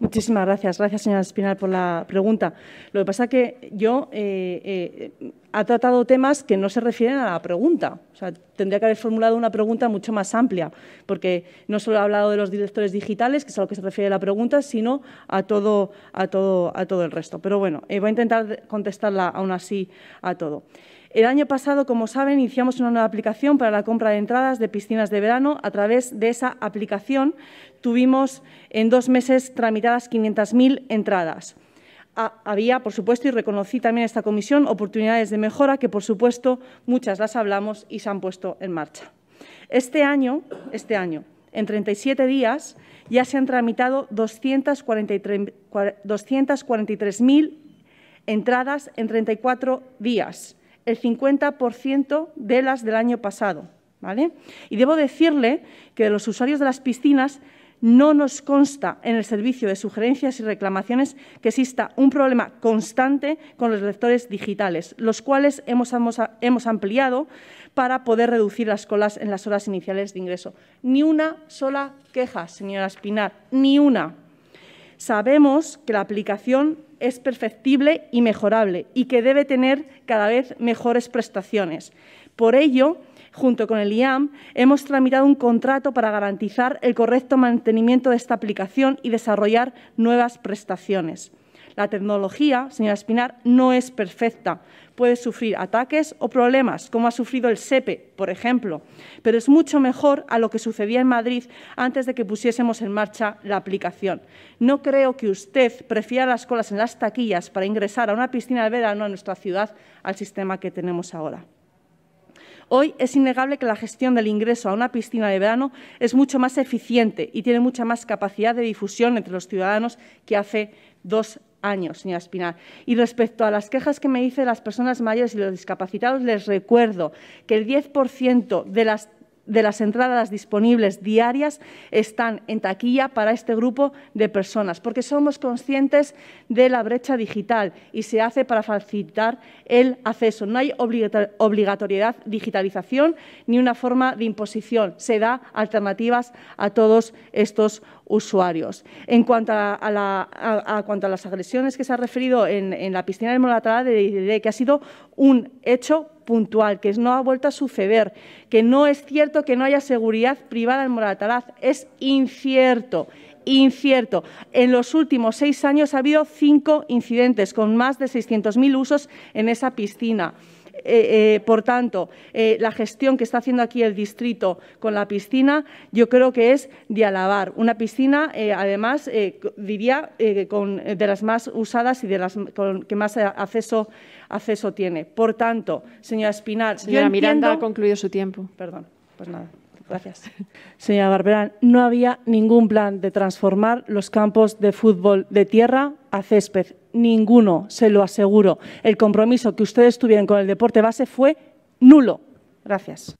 Muchísimas gracias. Gracias, señora Espinal, por la pregunta. Lo que pasa es que yo eh, eh, ha tratado temas que no se refieren a la pregunta. O sea, tendría que haber formulado una pregunta mucho más amplia, porque no solo ha hablado de los directores digitales, que es a lo que se refiere la pregunta, sino a todo, a todo, a todo el resto. Pero bueno, eh, voy a intentar contestarla aún así a todo. El año pasado, como saben, iniciamos una nueva aplicación para la compra de entradas de piscinas de verano. A través de esa aplicación tuvimos en dos meses tramitadas 500.000 entradas. Había, por supuesto, y reconocí también esta comisión, oportunidades de mejora que, por supuesto, muchas las hablamos y se han puesto en marcha. Este año, este año en 37 días, ya se han tramitado 243.000 entradas en 34 días el 50% de las del año pasado. ¿vale? Y debo decirle que de los usuarios de las piscinas no nos consta en el servicio de sugerencias y reclamaciones que exista un problema constante con los lectores digitales, los cuales hemos, hemos, ampliado para poder reducir las colas en las horas iniciales de ingreso. Ni una sola queja, señora Espinar, ni una. Sabemos que la aplicación es perfectible y mejorable y que debe tener cada vez mejores prestaciones. Por ello, junto con el IAM, hemos tramitado un contrato para garantizar el correcto mantenimiento de esta aplicación y desarrollar nuevas prestaciones. La tecnología, señora Espinar, no es perfecta. Puede sufrir ataques o problemas, como ha sufrido el SEPE, por ejemplo, pero es mucho mejor a lo que sucedía en Madrid antes de que pusiésemos en marcha la aplicación. No creo que usted prefiera las colas en las taquillas para ingresar a una piscina de verano en nuestra ciudad al sistema que tenemos ahora. Hoy es innegable que la gestión del ingreso a una piscina de verano es mucho más eficiente y tiene mucha más capacidad de difusión entre los ciudadanos que hace dos años, señora espinal Y respecto a las quejas que me dicen las personas mayores y los discapacitados, les recuerdo que el 10% de las de las entradas disponibles diarias están en taquilla para este grupo de personas, porque somos conscientes de la brecha digital y se hace para facilitar el acceso. No hay obligatoriedad digitalización ni una forma de imposición. Se da alternativas a todos estos usuarios. En cuanto a, cuanto a las agresiones que se ha referido en, la piscina de Moratalá, que ha sido un hecho puntual, que no ha vuelto a suceder, que no es cierto que no haya seguridad privada en Moratalaz, es incierto incierto. En los últimos seis años ha habido cinco incidentes con más de 600.000 usos en esa piscina. Eh, eh, por tanto, eh, la gestión que está haciendo aquí el distrito con la piscina, yo creo que es de alabar. Una piscina, además, diría, de las más usadas y de las con, que más acceso, tiene. Por tanto, señora Espinal… Señora Miranda ha concluido su tiempo. Perdón, pues nada. Gracias. Señora Barberán, no había ningún plan de transformar los campos de fútbol de tierra a césped, ninguno, se lo aseguro. El compromiso que ustedes tuvieron con el deporte base fue nulo. Gracias.